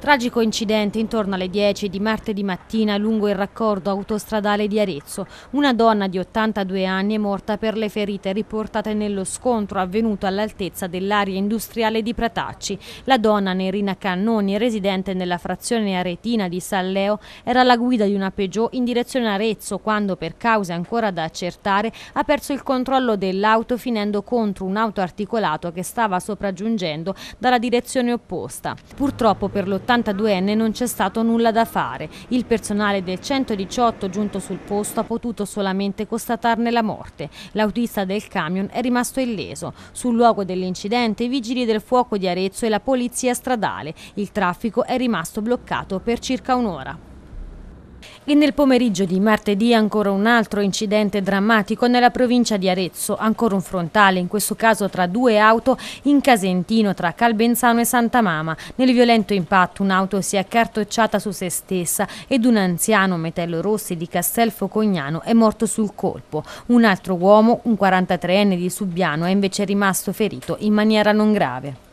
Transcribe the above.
Tragico incidente intorno alle 10 di martedì mattina lungo il raccordo autostradale di Arezzo. Una donna di 82 anni è morta per le ferite riportate nello scontro avvenuto all'altezza dell'area industriale di Pratacci. La donna Nerina Cannoni, residente nella frazione aretina di San Leo, era alla guida di una Peugeot in direzione Arezzo quando, per cause ancora da accertare, ha perso il controllo dell'auto finendo contro un auto articolato che stava sopraggiungendo dalla direzione opposta. Purtroppo per l'80 all'82enne non c'è stato nulla da fare. Il personale del 118 giunto sul posto ha potuto solamente constatarne la morte. L'autista del camion è rimasto illeso. Sul luogo dell'incidente i vigili del fuoco di Arezzo e la polizia stradale. Il traffico è rimasto bloccato per circa un'ora. E nel pomeriggio di martedì ancora un altro incidente drammatico nella provincia di Arezzo, ancora un frontale, in questo caso tra due auto in Casentino tra Calbenzano e Santa Mama. Nel violento impatto un'auto si è accartocciata su se stessa ed un anziano Metello Rossi di Castelfo Cognano è morto sul colpo. Un altro uomo, un 43enne di Subiano, è invece rimasto ferito in maniera non grave.